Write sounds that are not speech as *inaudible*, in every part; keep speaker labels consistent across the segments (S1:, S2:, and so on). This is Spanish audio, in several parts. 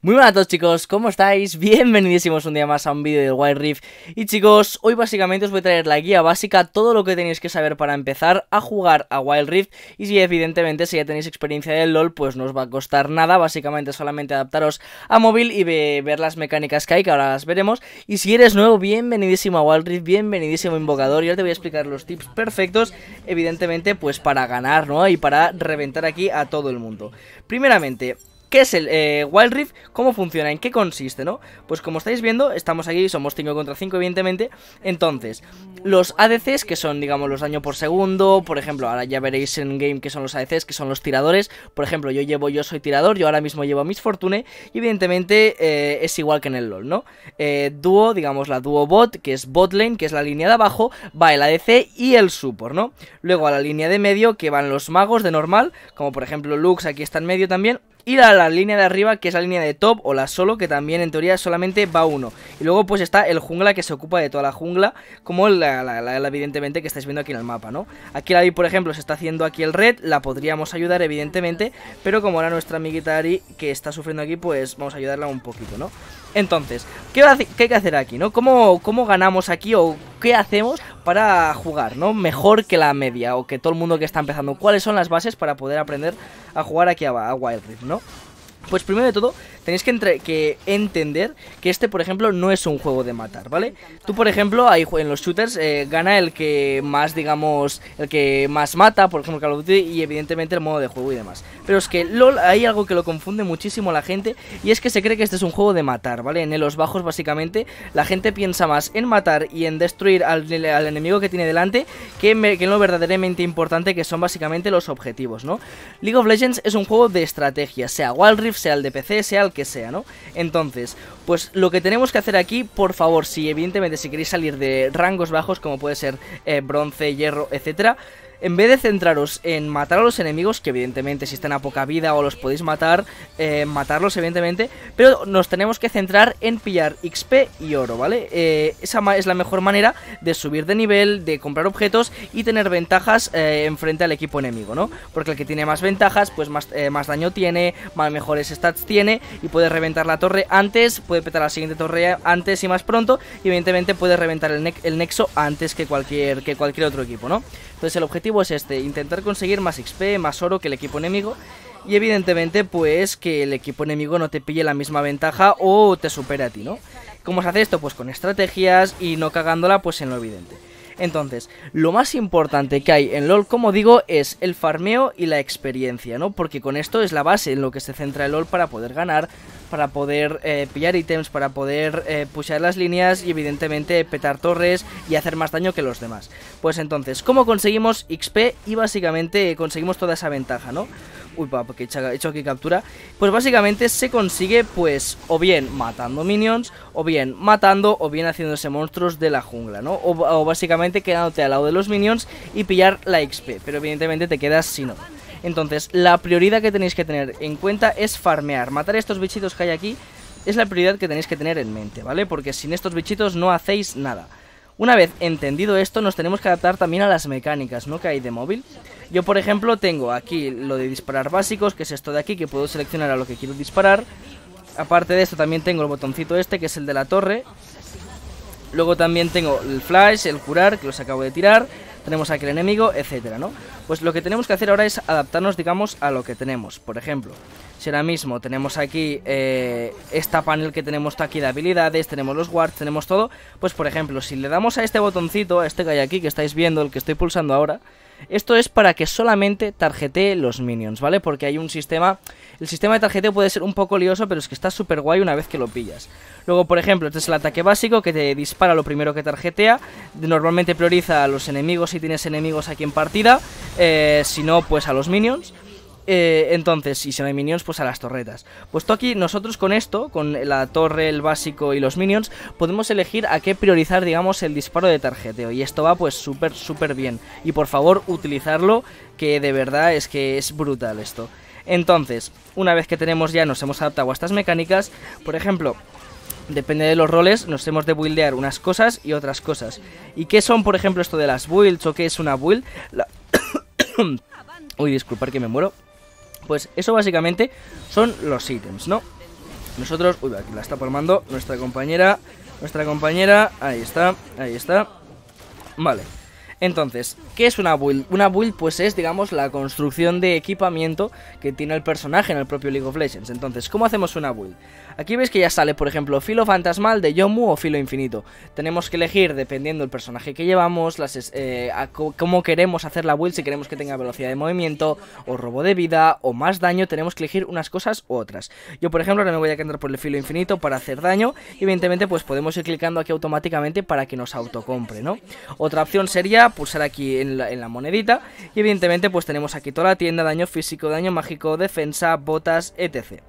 S1: Muy buenas a todos chicos, ¿cómo estáis? Bienvenidísimos un día más a un vídeo del Wild Rift Y chicos, hoy básicamente os voy a traer la guía básica, todo lo que tenéis que saber para empezar a jugar a Wild Rift Y si evidentemente si ya tenéis experiencia del LoL, pues no os va a costar nada, básicamente solamente adaptaros a móvil y ver las mecánicas que hay, que ahora las veremos Y si eres nuevo, bienvenidísimo a Wild Rift, bienvenidísimo Invocador Y ahora te voy a explicar los tips perfectos, evidentemente pues para ganar, ¿no? Y para reventar aquí a todo el mundo Primeramente, ¿Qué es el eh, Wild Rift? ¿Cómo funciona? ¿En qué consiste? ¿no? Pues como estáis viendo, estamos aquí, somos 5 contra 5 evidentemente Entonces, los ADCs que son, digamos, los daño por segundo Por ejemplo, ahora ya veréis en game que son los ADCs, que son los tiradores Por ejemplo, yo llevo, yo soy tirador, yo ahora mismo llevo a Miss Fortune Y evidentemente eh, es igual que en el LoL, ¿no? Eh, dúo, digamos, la dúo bot, que es bot lane, que es la línea de abajo Va el ADC y el support, ¿no? Luego a la línea de medio que van los magos de normal Como por ejemplo Lux, aquí está en medio también y la, la, línea de arriba, que es la línea de top o la solo, que también en teoría solamente va uno. Y luego pues está el jungla que se ocupa de toda la jungla, como la, evidentemente que estáis viendo aquí en el mapa, ¿no? Aquí la vi, por ejemplo, se está haciendo aquí el red, la podríamos ayudar evidentemente, pero como era nuestra amiguita Ari que está sufriendo aquí, pues vamos a ayudarla un poquito, ¿no? Entonces, ¿qué, hay que hacer aquí, no? ¿Cómo, ganamos aquí o qué hacemos para jugar, no? Mejor que la media o que todo el mundo que está empezando. ¿Cuáles son las bases para poder aprender a jugar aquí a, a Wild Rift, no? Pues primero de todo, tenéis que, entender que este, por ejemplo, no es un juego de matar, ¿vale? Tú, por ejemplo, ahí en los shooters eh, gana el que más, digamos, el que más mata, por ejemplo, Call of Duty, y evidentemente el modo de juego y demás. Pero es que LOL hay algo que lo confunde muchísimo a la gente, y es que se cree que este es un juego de matar, ¿vale? En los bajos, básicamente, la gente piensa más en matar y en destruir al, enemigo que tiene delante que, que en lo verdaderamente importante que son básicamente los objetivos, ¿no? League of Legends es un juego de estrategia, sea Wild sea el de PC, sea el que sea, ¿no? Entonces, pues lo que tenemos que hacer aquí, por favor, si evidentemente si queréis salir de rangos bajos, como puede ser eh, bronce, hierro, etcétera, en vez de centraros en matar a los enemigos, que evidentemente si están a poca vida o los podéis matar, eh, matarlos evidentemente, pero nos tenemos que centrar en pillar XP y oro, ¿vale? Eh, esa es la mejor manera de subir de nivel, de comprar objetos y tener ventajas eh, en frente al equipo enemigo, ¿no? Porque el que tiene más ventajas, pues más, más daño tiene, más mejores stats tiene y puede reventar la torre antes, puede petar la siguiente torre antes y más pronto y evidentemente puede reventar el, el nexo antes que cualquier, que cualquier otro equipo, ¿no? Entonces el objetivo es este, intentar conseguir más XP, más oro que el equipo enemigo y evidentemente pues que el equipo enemigo no te pille la misma ventaja o te supere a ti, ¿no? ¿Cómo se hace esto? Pues con estrategias y no cagándola pues en lo evidente. Entonces, lo más importante que hay en LoL, como digo, es el farmeo y la experiencia, ¿no? Porque con esto es la base en lo que se centra el LoL para poder ganar, para poder eh, pillar ítems, para poder eh, las líneas y evidentemente petar torres y hacer más daño que los demás. Pues entonces, ¿cómo conseguimos XP y básicamente conseguimos toda esa ventaja, no? Uy, pa, porque he hecho aquí captura. Pues básicamente se consigue, pues, o bien matando minions, o bien matando, o bien haciéndose monstruos de la jungla, ¿no? O, básicamente quedándote al lado de los minions y pillar la XP, pero evidentemente te quedas sin oro. Entonces, la prioridad que tenéis que tener en cuenta es farmear. Matar estos bichitos que hay aquí es la prioridad que tenéis que tener en mente, ¿vale? Porque sin estos bichitos no hacéis nada. Una vez entendido esto, nos tenemos que adaptar también a las mecánicas, ¿no? Que hay de móvil. Yo, por ejemplo, tengo aquí lo de disparar básicos, que es esto de aquí, que puedo seleccionar a lo que quiero disparar. Aparte de esto, también tengo el botoncito este, que es el de la torre. Luego también tengo el flash, el curar, que los acabo de tirar tenemos aquí el enemigo, etcétera, ¿no? Pues lo que tenemos que hacer ahora es adaptarnos, digamos, a lo que tenemos. Por ejemplo, si ahora mismo tenemos aquí eh, esta panel que tenemos aquí de habilidades, tenemos los guards, tenemos todo, pues por ejemplo, si le damos a este botoncito, a este que hay aquí, que estáis viendo, el que estoy pulsando ahora, esto es para que solamente tarjetee los minions, ¿vale? Porque hay un sistema... El sistema de tarjeteo puede ser un poco lioso, pero es que está súper guay una vez que lo pillas. Luego, por ejemplo, este es el ataque básico que te dispara lo primero que tarjetea. Normalmente prioriza a los enemigos si tienes enemigos aquí en partida. Eh, si no, pues a los minions. Eh, entonces, y si no hay minions, pues a las torretas. Puesto aquí, nosotros con esto, con la torre, el básico y los minions, podemos elegir a qué priorizar, digamos, el disparo de tarjeteo. Y esto va pues súper, súper bien. Y por favor, utilizarlo, que de verdad es que es brutal esto. Entonces, una vez que tenemos ya, nos hemos adaptado a estas mecánicas, por ejemplo, depende de los roles, nos hemos de buildear unas cosas y otras cosas. ¿Y qué son, por ejemplo, esto de las builds o qué es una build? *coughs* Uy, disculpar que me muero. Pues eso básicamente son los ítems, ¿no? Nosotros, uy, la está palmando nuestra compañera, nuestra compañera, ahí está, ahí está. Vale, entonces, ¿qué es una build? Una build pues es, digamos, la construcción de equipamiento que tiene el personaje en el propio League of Legends. Entonces, ¿cómo hacemos una build? Aquí veis que ya sale, por ejemplo, filo fantasmal de Yomu o filo infinito. Tenemos que elegir, dependiendo del personaje que llevamos, eh, cómo queremos hacer la build, si queremos que tenga velocidad de movimiento, o robo de vida, o más daño, tenemos que elegir unas cosas u otras. Yo, por ejemplo, ahora me voy a quedar por el filo infinito para hacer daño, y evidentemente pues podemos ir clicando aquí automáticamente para que nos autocompre, ¿no? Otra opción sería pulsar aquí en en la monedita y evidentemente pues tenemos aquí toda la tienda, daño físico, daño mágico, defensa, botas, etc.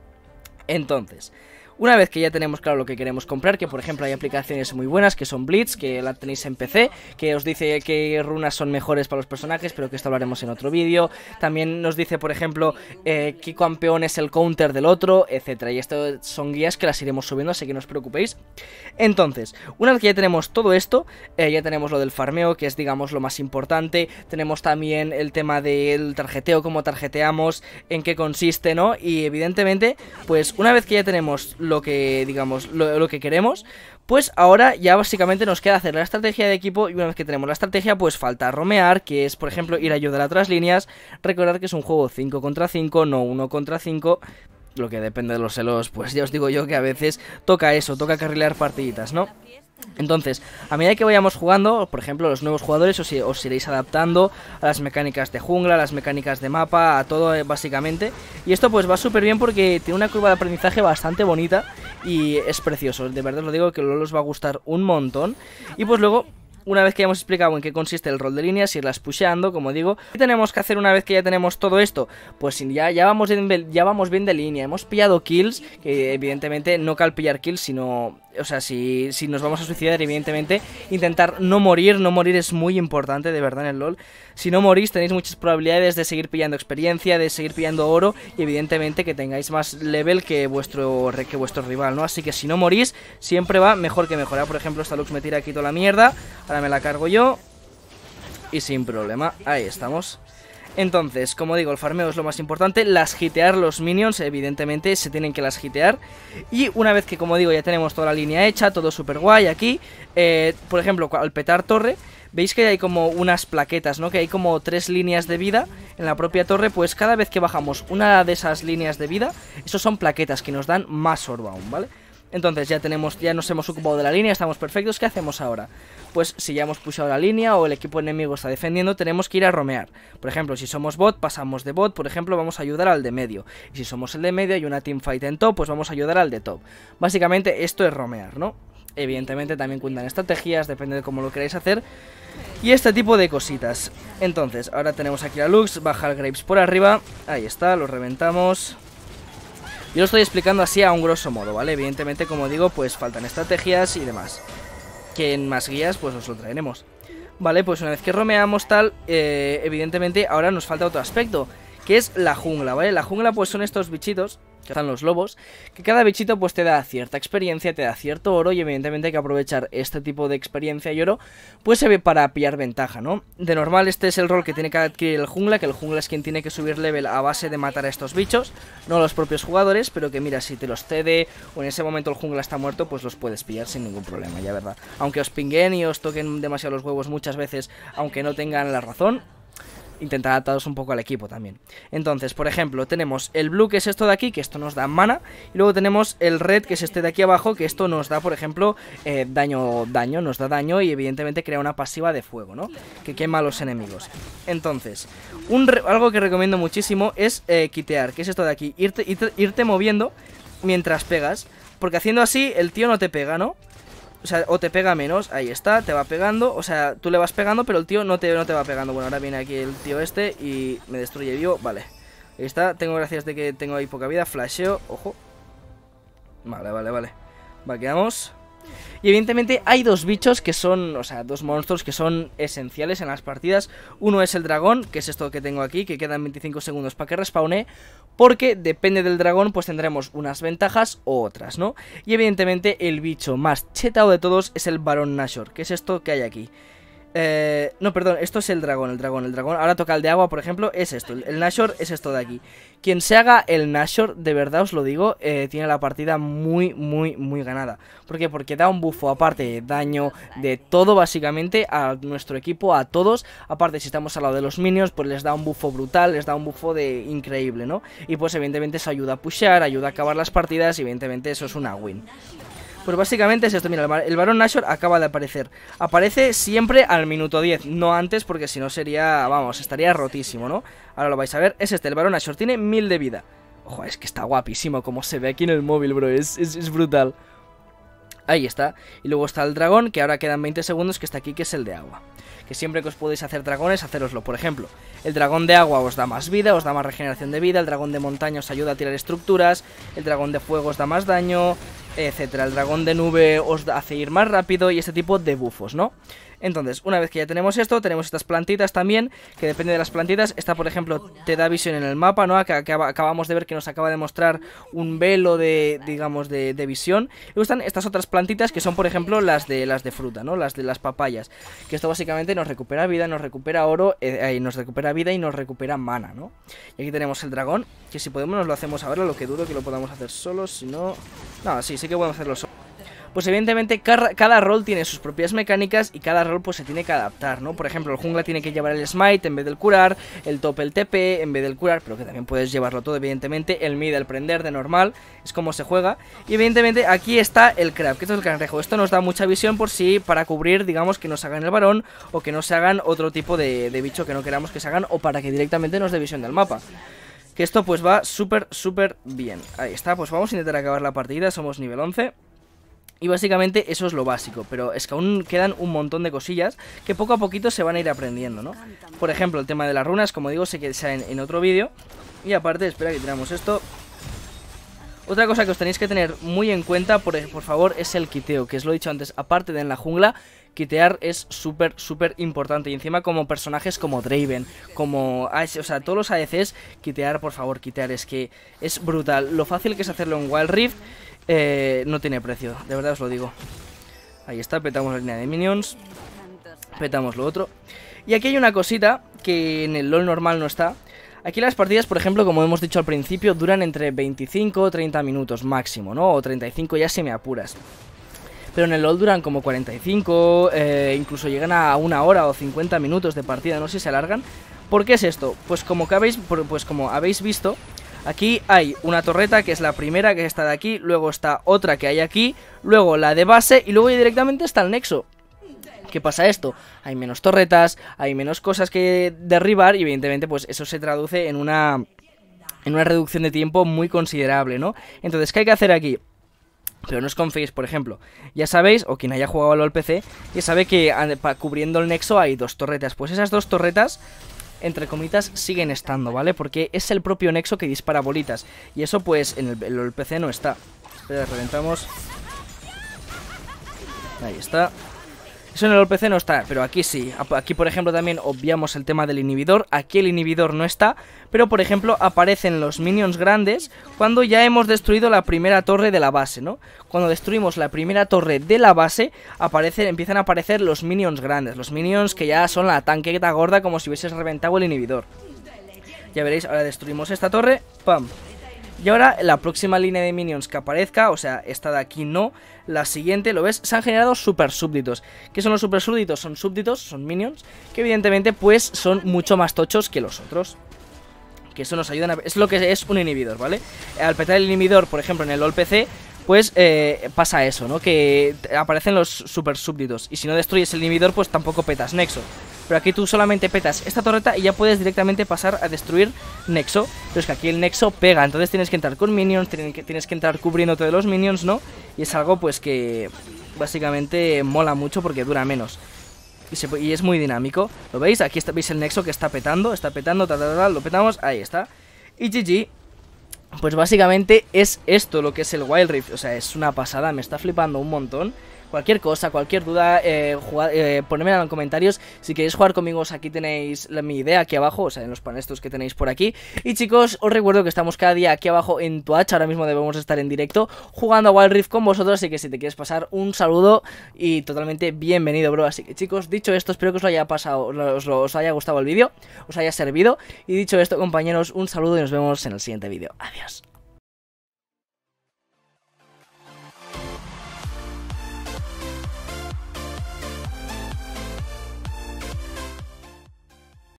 S1: Entonces, una vez que ya tenemos claro lo que queremos comprar, que por ejemplo hay aplicaciones muy buenas que son Blitz, que la tenéis en PC, que os dice qué runas son mejores para los personajes, pero que esto hablaremos en otro vídeo. También nos dice, por ejemplo, eh, qué campeón es el counter del otro, etcétera. Y esto son guías que las iremos subiendo, así que no os preocupéis. Entonces, una vez que ya tenemos todo esto, eh, ya tenemos lo del farmeo, que es digamos lo más importante. Tenemos también el tema del tarjeteo, cómo tarjeteamos, en qué consiste, ¿no? Y evidentemente, pues una vez que ya tenemos lo que, digamos, lo, que queremos, pues ahora ya básicamente nos queda hacer la estrategia de equipo y una vez que tenemos la estrategia, pues falta romear, que es, por ejemplo, ir a ayudar a otras líneas. recordar que es un juego 5 contra 5, no 1 contra 5, lo que depende de los celos, pues ya os digo yo que a veces toca eso, toca carrilear partiditas, ¿no? Entonces, a medida que vayamos jugando, por ejemplo, los nuevos jugadores os, os, iréis adaptando a las mecánicas de jungla, a las mecánicas de mapa, a todo eh, básicamente. Y esto pues va súper bien porque tiene una curva de aprendizaje bastante bonita y es precioso. De verdad os lo digo que los va a gustar un montón. Y pues luego una vez que hemos explicado en qué consiste el rol de líneas, irlas pusheando, como digo. ¿Qué tenemos que hacer una vez que ya tenemos todo esto? Pues ya, ya, vamos, ya vamos bien de línea. Hemos pillado kills, que evidentemente no cal pillar kills, sino... O sea, si, si nos vamos a suicidar, evidentemente, intentar no morir. No morir es muy importante, de verdad, en el LoL. Si no morís, tenéis muchas probabilidades de seguir pillando experiencia, de seguir pillando oro y evidentemente que tengáis más level que vuestro, que vuestro rival, ¿no? Así que si no morís, siempre va mejor que mejorar. Por ejemplo, esta Lux me tira aquí toda la mierda. Ahora me la cargo yo. Y sin problema, ahí estamos. Entonces, como digo, el farmeo es lo más importante. Las gitear los minions, evidentemente, se tienen que las gitear. Y una vez que, como digo, ya tenemos toda la línea hecha, todo súper guay aquí. Eh, por ejemplo, al petar torre, veis que hay como unas plaquetas, ¿no? Que hay como tres líneas de vida en la propia torre. Pues cada vez que bajamos una de esas líneas de vida, esos son plaquetas que nos dan más orba aún, ¿vale? vale entonces ya tenemos, ya nos hemos ocupado de la línea, estamos perfectos, ¿qué hacemos ahora? Pues si ya hemos pushado la línea o el equipo enemigo está defendiendo, tenemos que ir a romear. Por ejemplo, si somos bot, pasamos de bot, por ejemplo, vamos a ayudar al de medio. Y si somos el de medio y una teamfight en top, pues vamos a ayudar al de top. Básicamente esto es romear, ¿no? Evidentemente también cuentan estrategias, depende de cómo lo queráis hacer. Y este tipo de cositas. Entonces, ahora tenemos aquí a Lux, bajar el Graves por arriba. Ahí está, lo reventamos. Yo lo estoy explicando así a un grosso modo, ¿vale? Evidentemente, como digo, pues faltan estrategias y demás. Que en más guías, pues nos lo traeremos. Vale, pues una vez que romeamos tal, eh, evidentemente ahora nos falta otro aspecto, que es la jungla, ¿vale? La jungla pues son estos bichitos están los lobos, que cada bichito pues te da cierta experiencia, te da cierto oro y evidentemente hay que aprovechar este tipo de experiencia y oro pues se ve para pillar ventaja, ¿no? De normal este es el rol que tiene que adquirir el jungla, que el jungla es quien tiene que subir level a base de matar a estos bichos, no los propios jugadores, pero que mira, si te los cede o en ese momento el jungla está muerto, pues los puedes pillar sin ningún problema, ya verdad. Aunque os pinguen y os toquen demasiado los huevos muchas veces, aunque no tengan la razón, intentar adaptaros un poco al equipo también. Entonces, por ejemplo, tenemos el blue, que es esto de aquí, que esto nos da mana. Y luego tenemos el red, que es este de aquí abajo, que esto nos da, por ejemplo, eh, daño, daño, nos da daño y evidentemente crea una pasiva de fuego, ¿no? Que quema a los enemigos. Entonces, algo que recomiendo muchísimo es quitear, eh, que es esto de aquí, irte moviendo mientras pegas. Porque haciendo así, el tío no te pega, ¿no? o sea, o te pega menos, ahí está, te va pegando, o sea, tú le vas pegando, pero el tío no te, no te va pegando. Bueno, ahora viene aquí el tío este y me destruye vivo, vale. Ahí está, tengo gracias de que tengo ahí poca vida, flasheo, ojo. Vale, vale, vale. Va, quedamos Y evidentemente hay dos bichos que son, o sea, dos monstruos que son esenciales en las partidas. Uno es el dragón, que es esto que tengo aquí, que quedan 25 segundos para que respawne porque depende del dragón pues tendremos unas ventajas o otras, ¿no? Y evidentemente el bicho más chetado de todos es el Barón Nashor, que es esto que hay aquí. Eh, no, perdón, esto es el dragón, el dragón, el dragón. Ahora toca el de agua, por ejemplo, es esto. El Nashor es esto de aquí. Quien se haga el Nashor, de verdad os lo digo, eh, tiene la partida muy, muy, muy ganada. ¿Por qué? Porque da un bufo, aparte de daño, de todo básicamente, a nuestro equipo, a todos. Aparte, si estamos al lado de los minions, pues les da un bufo brutal, les da un bufo de increíble, ¿no? Y pues evidentemente eso ayuda a pushear, ayuda a acabar las partidas y evidentemente eso es una win. Pues básicamente es esto, mira, el varón Nashor acaba de aparecer. Aparece siempre al minuto 10, no antes porque si no sería, vamos, estaría rotísimo, ¿no? Ahora lo vais a ver, es este, el varón Nashor tiene 1000 de vida. Ojo, es que está guapísimo como se ve aquí en el móvil, bro, es, brutal. Ahí está. Y luego está el dragón, que ahora quedan 20 segundos, que está aquí, que es el de agua. Que siempre que os podéis hacer dragones, hacéroslo. Por ejemplo, el dragón de agua os da más vida, os da más regeneración de vida, el dragón de montaña os ayuda a tirar estructuras, el dragón de fuego os da más daño, etcétera. El dragón de nube os hace ir más rápido y este tipo de bufos, ¿no? Entonces, una vez que ya tenemos esto, tenemos estas plantitas también, que depende de las plantitas. Esta, por ejemplo, te da visión en el mapa, ¿no? acá acabamos de ver que nos acaba de mostrar un velo de, digamos, de, visión. Y gustan estas otras plantitas que son, por ejemplo, las de las de fruta, ¿no? Las de las papayas. Que esto básicamente nos recupera vida, nos recupera oro, eh, nos recupera vida y nos recupera mana, ¿no? Y aquí tenemos el dragón, que si podemos nos lo hacemos ahora, lo que dudo que lo podamos hacer solo, si no... No, sí, sí que puedo hacerlo Pues evidentemente cada rol tiene sus propias mecánicas y cada rol pues se tiene que adaptar, ¿no? Por ejemplo, el jungla tiene que llevar el smite en vez del curar, el top el TP en vez del curar, pero que también puedes llevarlo todo, evidentemente, el mid el prender de normal, es como se juega. Y evidentemente aquí está el crab, que esto es el cangrejo. Esto nos da mucha visión por si para cubrir, digamos, que nos hagan el varón o que no se hagan otro tipo de bicho que no queramos que se hagan o para que directamente nos dé visión del mapa. Que esto pues va súper, súper bien. Ahí está, pues vamos a intentar acabar la partida, somos nivel 11. Y básicamente eso es lo básico, pero es que aún quedan un montón de cosillas que poco a poquito se van a ir aprendiendo, ¿no? Por ejemplo, el tema de las runas, como digo, sé que sea en, en otro vídeo. Y aparte, espera que tiramos esto. Otra cosa que os tenéis que tener muy en cuenta, por, por favor, es el quiteo, que os lo he dicho antes, aparte de en la jungla, Quitear es súper, súper importante. Y encima como personajes como Draven, como... O sea, todos los ADCs, quitear, por favor, quitear. Es que es brutal. Lo fácil que es hacerlo en Wild Rift eh, no tiene precio. De verdad os lo digo. Ahí está, petamos la línea de minions. Petamos lo otro. Y aquí hay una cosita que en el LoL normal no está. Aquí las partidas, por ejemplo, como hemos dicho al principio, duran entre 25 o 30 minutos máximo, ¿no? O 35 ya se me apuras pero en el LoL duran como 45, eh, incluso llegan a una hora o 50 minutos de partida, no sé si se alargan. ¿Por qué es esto? Pues como, habéis, pues como habéis visto, Aquí hay una torreta que es la primera que está de aquí, luego está otra que hay aquí, luego la de base y luego directamente está el nexo. ¿Qué pasa esto? Hay menos torretas, hay menos cosas que derribar y evidentemente pues eso se traduce en una en una reducción de tiempo muy considerable, ¿no? Entonces, ¿qué hay que hacer aquí? Pero no os confiéis, por ejemplo, ya sabéis, o quien haya jugado al PC, ya sabe que cubriendo el nexo hay dos torretas. Pues esas dos torretas, entre comitas, siguen estando, ¿vale? Porque es el propio nexo que dispara bolitas. Y eso, pues, en el, PC no está. Espera, reventamos. Ahí está. Eso en el OPC no está, pero aquí sí. Aquí, por ejemplo, también obviamos el tema del inhibidor. Aquí el inhibidor no está, pero, por ejemplo, aparecen los minions grandes cuando ya hemos destruido la primera torre de la base, ¿no? Cuando destruimos la primera torre de la base, empiezan a aparecer los minions grandes. Los minions que ya son la tanqueta gorda como si hubieses reventado el inhibidor. Ya veréis, ahora destruimos esta torre. ¡Pam! Y ahora la próxima línea de minions que aparezca, o sea, esta de aquí no, la siguiente, ¿lo ves? Se han generado super súbditos. ¿Qué son los super súbditos? Son súbditos, son minions, que evidentemente pues son mucho más tochos que los otros. Que eso nos ayuda a... Es lo que es un inhibidor, ¿vale? Al petar el inhibidor, por ejemplo, en el LOL PC, pues eh, pasa eso, ¿no? Que aparecen los super súbditos. Y si no destruyes el inhibidor, pues tampoco petas Nexo. Pero aquí tú solamente petas esta torreta y ya puedes directamente pasar a destruir Nexo. Pero es que aquí el Nexo pega, entonces tienes que entrar con minions, tienes que entrar cubriéndote de los minions, ¿no? Y es algo pues que básicamente mola mucho porque dura menos. Y, es muy dinámico. ¿Lo veis? Aquí está, veis el nexo que está petando, está petando, lo petamos, ahí está. Y GG, pues básicamente es esto lo que es el Wild Rift. O sea, es una pasada, me está flipando un montón cualquier cosa, cualquier duda, eh, eh en los comentarios. Si queréis jugar conmigo, aquí tenéis mi idea aquí abajo, o sea, en los panestos que tenéis por aquí. Y chicos, os recuerdo que estamos cada día aquí abajo en Twitch, ahora mismo debemos estar en directo jugando a Wild Rift con vosotros, así que si te quieres pasar, un saludo y totalmente bienvenido, bro. Así que chicos, dicho esto, espero que os haya pasado, os haya gustado el vídeo, os haya servido. Y dicho esto, compañeros, un saludo y nos vemos en el siguiente vídeo. Adiós.